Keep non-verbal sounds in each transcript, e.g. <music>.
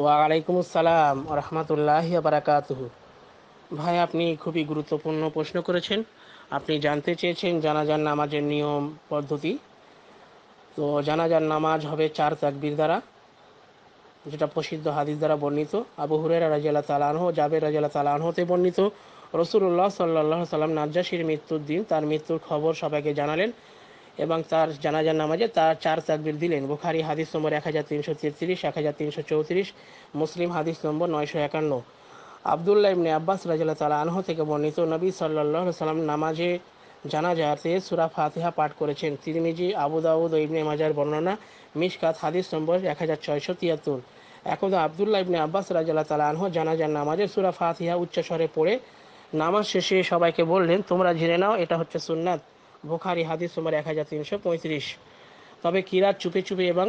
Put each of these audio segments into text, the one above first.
ওয়ালাইকুম আসসালাম রহমতুল্লাহ বারাকাত ভাই আপনি খুবই গুরুত্বপূর্ণ প্রশ্ন করেছেন আপনি জানতে চেয়েছেন যান নামাজের নিয়ম পদ্ধতি তো যান নামাজ হবে চার তাকবির দ্বারা যেটা প্রসিদ্ধ হাদিস দ্বারা বর্ণিত আবু হুরের রাজিয়াল্লাহ তালানহ জাবের রাজিয়াল্লাহ তালানহতে বর্ণিত রসুল্লাহ সাল্লাহ সাল্লাম নাজ্জাসির মৃত্যুর দিন তার মৃত্যুর খবর সবাইকে জানালেন এবং তার জানাজার নামাজে তার চার তাকবির দিলেন বুখারি হাদিস নম্বর এক হাজার তিনশো তেত্রিশ এক হাজার তিনশো চৌত্রিশ মুসলিম হাদিস নম্বর নয়শো একান্ন আবদুল্লাহ ইবনে আব্বাস রাজিল্লা তালা আনহ থেকে বর্ণিত নবী সাল্লাহ সাল্লাম নামাজে জানাজাতে সুরা ফাতিহা পাঠ করেছেন তিরমিজি আবু দাউদ ইবনে মাজার বর্ণনা মিশকাত হাদিস নম্বর এক হাজার ছয়শো তিয়াত্তর এখন আবদুল্লাহ ইবনে আব্বাস রাজিল্লা তালা আনহ জানাজার নামাজে সুরা ফাতিহা উচ্চস্বরে পড়ে নামাজ শেষে সবাইকে বললেন তোমরা জেনে নাও এটা হচ্ছে সুন্নাত বোখারি হাদিস নম্বর এক হাজার তিনশো পঁয়ত্রিশ তবে কিরাত চুপে চুপে এবং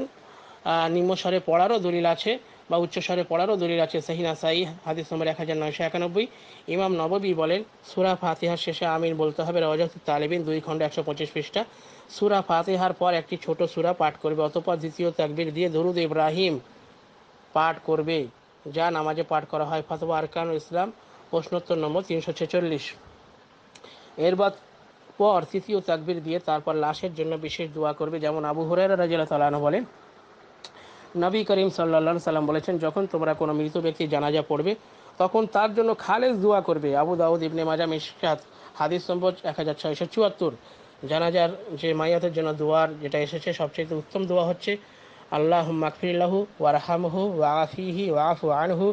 নিম্নস্বরে পড়ারও দলিল আছে বা উচ্চস্বরে পড়ারও দলিল আছে সাহিনা সাই হাদিস নম্বর এক হাজার নয়শো একানব্বই ইমাম নববী বলেন সুরা ফাতিহার শেষে আমিন বলতে হবে রজাত তালেবিন দুই খণ্ড একশো পঁচিশ পৃষ্ঠা সুরা ফাতিহার পর একটি ছোট সুরা পাঠ করবে অতপর দ্বিতীয় তাকবির দিয়ে দরুদ ইব্রাহিম পাঠ করবে যা নামাজে পাঠ করা হয় ফাতোয়া আরকানুল ইসলাম প্রশ্নোত্তর নম্বর তিনশো ছেচল্লিশ এরপর পর তৃতীয় তাকবির দিয়ে তারপর লাশের জন্য বিশেষ দোয়া করবে যেমন আবু হুরাইরা রাজিয়াল্লাহু তাআলা বলেন নবী করিম সাল্লা সাল্লাম বলেছেন যখন তোমরা কোনো মৃত ব্যক্তি জানাজা পড়বে তখন তার জন্য খালেজ দোয়া করবে আবু দাউদ ইবনে মাজা মিশকাত হাদিস সম্পদ এক হাজার ছয়শো চুয়াত্তর জানাজার যে মাইয়াতের জন্য দোয়ার যেটা এসেছে সবচেয়ে উত্তম দোয়া হচ্ছে আল্লাহ মাকফিরাহু ওয়ারহামহু ওয়াফিহি ওয়াফু আনহু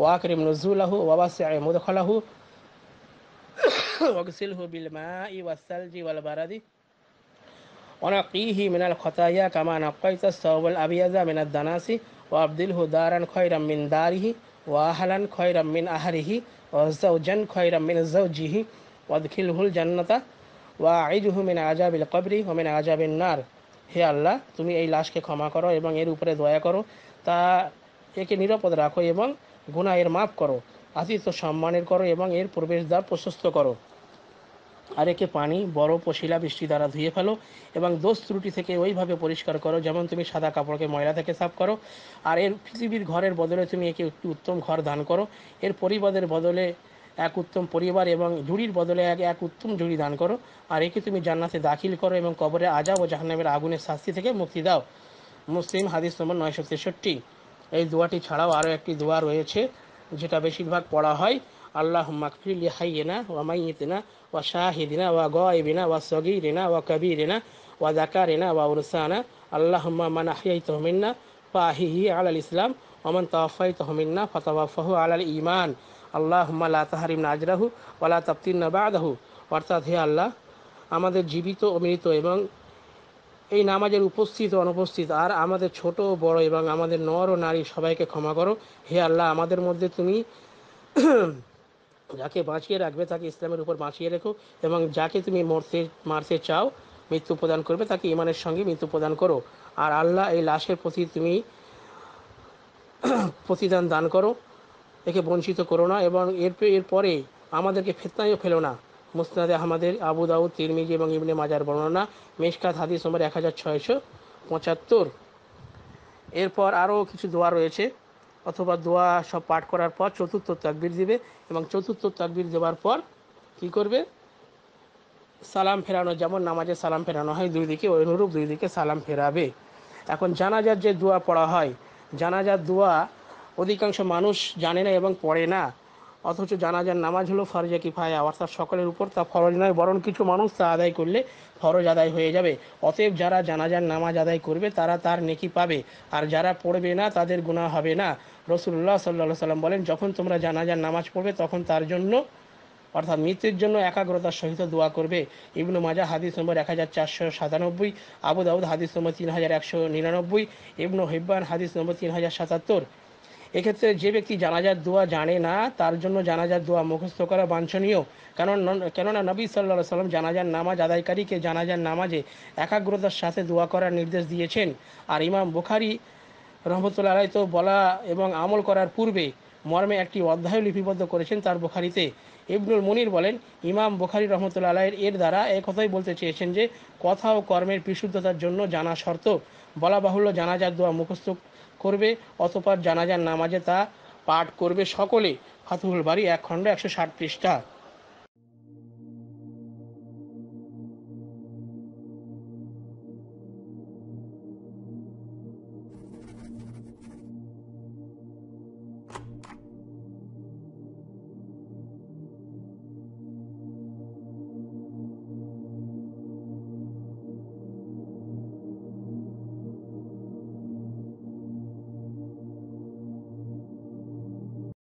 ওয়াকরিম নজুলাহু ওয়াবাসে মুদখলাহু অক্সিলহু বিল মাই ওয়াসালজি ওয়াল বারাদি ওয়ানাকিহি মিনাল খাতায়া কামা নাকাইতাস সাওবাল আবিয়াজা মিনাদ দানাসি ওয়া আবদিলহু দারান খায়রাম মিন দারিহি ওয়া আহলান খায়রাম আহরিহি ওয়া যাওজান খায়রাম মিন যাওজিহি ওয়া আদখিলহুল জান্নাতা ওয়া আইজুহু মিন আযাবিল কবরি ওয়া মিন আযাবিন নার হে আল্লাহ তুমি এই লাশকে ক্ষমা করো এবং এর উপরে দয়া করো তা একে নিরাপদ রাখো এবং এর মাফ করো আতিথ্য সম্মানের করো এবং এর প্রবেশদ্বার প্রশস্ত করো আর একে পানি বরফ ও শিলা বৃষ্টি দ্বারা ধুয়ে ফেলো এবং দোষ ত্রুটি থেকে ওইভাবে পরিষ্কার করো যেমন তুমি সাদা কাপড়কে ময়লা থেকে সাফ করো আর এর পৃথিবীর ঘরের বদলে তুমি একে একটি উত্তম ঘর দান করো এর পরিবাদের বদলে এক উত্তম পরিবার এবং ঝুড়ির বদলে এক এক উত্তম ঝুড়ি দান করো আর একে তুমি জান্নাতে দাখিল করো এবং কবরে আজাব ও জাহান্নামের আগুনের শাস্তি থেকে মুক্তি দাও মুসলিম হাদিস নম্বর নয়শো তেষট্টি এই দোয়াটি ছাড়াও আরও একটি দোয়া রয়েছে যেটা বেশিরভাগ পড়া হয় আল্লাহ মাকফিলি হাইয়েনা ও মাইয়েতিনা ওয়া শাহিদিনা ও গয়েবিনা ওয়া সগিরিনা ওয়া কবিরিনা ওয়া জাকারিনা ওয়া উনসানা আল্লাহ মান আহিয়াই তহমিন্না ফাহিহি আলাল ইসলাম ওমান তাওয়াফাই তহমিন্না ফতওয়াফাহু আলাল ইমান আল্লাহ লা তাহারিম নাজরাহু ওয়ালা তাপ্তিন্না বাদাহু অর্থাৎ হে আল্লাহ আমাদের জীবিত অমৃত এবং এই নামাজের উপস্থিত অনুপস্থিত আর আমাদের ছোট বড় এবং আমাদের নর ও নারী সবাইকে ক্ষমা করো হে আল্লাহ আমাদের মধ্যে তুমি যাকে বাঁচিয়ে রাখবে তাকে ইসলামের উপর বাঁচিয়ে রেখো এবং যাকে তুমি মরতে মারতে চাও মৃত্যু প্রদান করবে তাকে ইমানের সঙ্গে মৃত্যু প্রদান করো আর আল্লাহ এই লাশের প্রতি তুমি <clears throat> প্রতিদান দান করো একে বঞ্চিত করো না এবং এর এরপরে আমাদেরকে ফেতনায়ও ফেলো না মুস্তাদ আহমদের আবু দাউদ তিরমিজি এবং ইবনে মাজার বর্ণনা মেশকাত হাদিস নম্বর এক হাজার ছয়শো পঁচাত্তর এরপর আরও কিছু দোয়া রয়েছে অথবা দোয়া সব পাঠ করার পর চতুর্থ তাকবির দিবে এবং চতুর্থ তাকবির দেওয়ার পর কি করবে সালাম ফেরানো যেমন নামাজে সালাম ফেরানো হয় দুই দিকে ওই অনুরূপ দুই দিকে সালাম ফেরাবে এখন জানাজার যে দোয়া পড়া হয় জানাজার দোয়া অধিকাংশ মানুষ জানে না এবং পড়ে না অথচ জানাজার নামাজ হলো ফরজে কিফায়া অর্থাৎ সকলের উপর তা ফরজ নয় বরং কিছু মানুষ তা আদায় করলে ফরজ আদায় হয়ে যাবে অতএব যারা জানাজার নামাজ আদায় করবে তারা তার নেকি পাবে আর যারা পড়বে না তাদের গুণা হবে না রসুল্লাহ সাল্লা সাল্লাম বলেন যখন তোমরা জানাজার নামাজ পড়বে তখন তার জন্য অর্থাৎ মৃত্যুর জন্য একাগ্রতার সহিত দোয়া করবে ইবনু মাজা হাদিস নম্বর এক হাজার চারশো সাতানব্বই আবু দাউদ হাদিস নম্বর তিন হাজার একশো নিরানব্বই ইবনু হিব্বান হাদিস নম্বর তিন হাজার সাতাত্তর এক্ষেত্রে যে ব্যক্তি জানাজার দোয়া জানে না তার জন্য জানাজার দোয়া মুখস্থ করা বাঞ্ছনীয় কারণ কেননা নবী সাল্লা সাল্লাম জানাজার নামাজ আদায়কারীকে জানাজার নামাজে একাগ্রতার সাথে দোয়া করার নির্দেশ দিয়েছেন আর ইমাম বুখারি রহমতুল্লাহ আলাই তো বলা এবং আমল করার পূর্বে মর্মে একটি অধ্যায় লিপিবদ্ধ করেছেন তার বুখারিতে ইবনুল মনির বলেন ইমাম বুখারি রহমতুল্লা আলাইয়ের এর দ্বারা এ কথাই বলতে চেয়েছেন যে কথা ও কর্মের বিশুদ্ধতার জন্য জানা শর্ত বলা বাহুল্য জানাজার দোয়া মুখস্থ করবে অতপর জানাজার নামাজে তা পাঠ করবে সকলে ফাতুহুল বাড়ি এক খণ্ড একশো ষাট পৃষ্ঠা